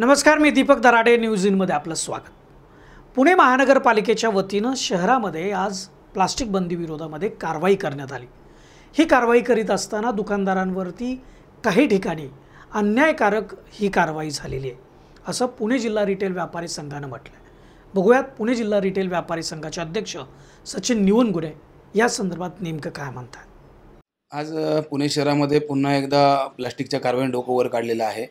नमस्कार मी दीपक दराडे न्यूज इनमध्ये आपलं स्वागत पुणे महानगरपालिकेच्या वतीनं शहरामध्ये आज प्लास्टिक बंदी विरोधामध्ये कारवाई करण्यात आली ही कारवाई करीत असताना दुकानदारांवरती काही ठिकाणी अन्यायकारक ही कारवाई झालेली आहे असं पुणे जिल्हा रिटेल व्यापारी संघानं म्हटलं आहे बघूयात पुणे जिल्हा रिटेल व्यापारी संघाचे अध्यक्ष सचिन निवनगुरे या संदर्भात नेमकं काय म्हणतात आज पुणे शहरामध्ये पुन्हा एकदा प्लास्टिकच्या कारवाईने डोकं वर काढलेलं आहे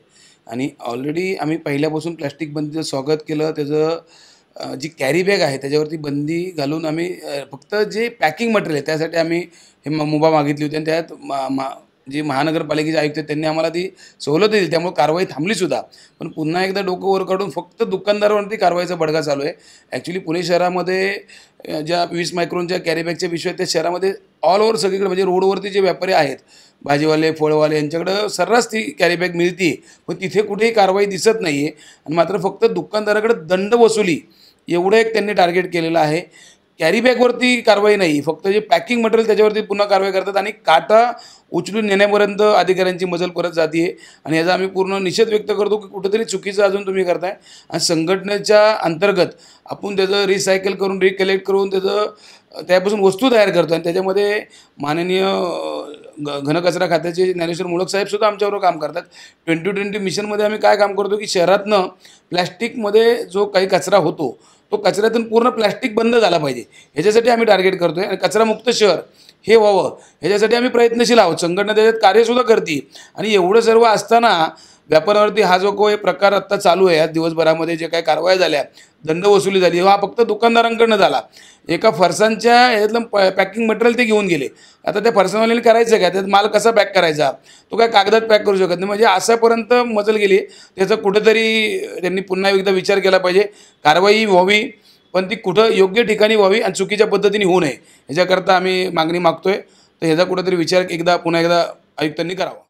आणि ऑलरेडी आम्ही पहिल्यापासून प्लॅस्टिक बंदीचं स्वागत केलं त्याचं जी कॅरीबॅग आहे त्याच्यावरती बंदी घालून आम्ही फक्त जे पॅकिंग मटेरियल आहे त्यासाठी आम्ही हे मुभा मागितली होती आणि त्यात मा मा जे महानगरपालिकेचे आयुक्त त्यांनी आम्हाला ती सवलत दिली त्यामुळे कारवाई थांबलीसुद्धा पण पुन्हा एकदा डोकं वर काढून फक्त दुकानदारावरती कारवाईचा बडगा चालू आहे ॲक्च्युली पुणे शहरामध्ये ज्या वीस मायक्रोनच्या कॅरीबॅगच्या आहेत त्या शहरामध्ये ऑल ओव्हर सगळीकडे म्हणजे रोडवरती जे व्यापारी आहेत भाजीवाले फळवाले यांच्याकडं सर्रास ती कॅरीबॅग मिळते पण तिथे कुठेही कारवाई दिसत नाही आहे आणि मात्र फक्त दुकानदाराकडे दंड वसुली एवढं एक त्यांनी टार्गेट केलेलं आहे कॅरीबॅगवरती कारवाई नाही फक्त जे पॅकिंग मटेरियल त्याच्यावरती पुन्हा कारवाई करतात आणि काटा उचलून नेण्यापर्यंत अधिकाऱ्यांची मजल करत जाते आणि याचा आम्ही पूर्ण निषेध व्यक्त करतो की कुठेतरी चुकीचं अजून तुम्ही करताय आणि संघटनेच्या अंतर्गत आपण त्याचं रिसायकल करून रिकलेक्ट करून त्याचं त्यापासून वस्तू तयार करतो आणि त्याच्यामध्ये माननीय घनकचरा खात्याचे ज्ञानेश्वर मुळक साहेबसुद्धा आमच्यावर काम करतात ट्वेंटी ट्वेंटी मिशनमध्ये आम्ही काय काम करतो की शहरातनं प्लॅस्टिकमध्ये जो काही कचरा होतो तो कचऱ्यातून पूर्ण प्लॅस्टिक बंद झाला पाहिजे ह्याच्यासाठी आम्ही टार्गेट करतो आहे आणि कचरामुक्त शहर हे व्हावं ह्याच्यासाठी आम्ही प्रयत्नशील आहोत संघटना त्याच्यात कार्यसुद्धा करते आणि एवढं सर्व असताना व्यापारावरती हा जो हे प्रकार आत्ता चालू आहे आज दिवसभरामध्ये जे काही कारवाया झाल्या दंड वसुली झाली हा फक्त दुकानदारांकडनं झाला एका फरसांच्या ह्याच्यातलं पॅकिंग मटेरियल ते घेऊन गेले आता त्या फरसांवाले करायचं काय त्यात माल कसा पॅक करायचा तो काय कागदात पॅक करू शकत नाही म्हणजे असापर्यंत मजल गेली त्याचा कुठेतरी त्यांनी पुन्हा एकदा विचार केला पाहिजे कारवाई व्हावी पण ती कुठं योग्य ठिकाणी व्हावी आणि चुकीच्या पद्धतीने होऊ नये ह्याच्याकरता आम्ही मागणी मागतो आहे तर ह्याचा कुठेतरी विचार एकदा पुन्हा एकदा आयुक्तांनी करावा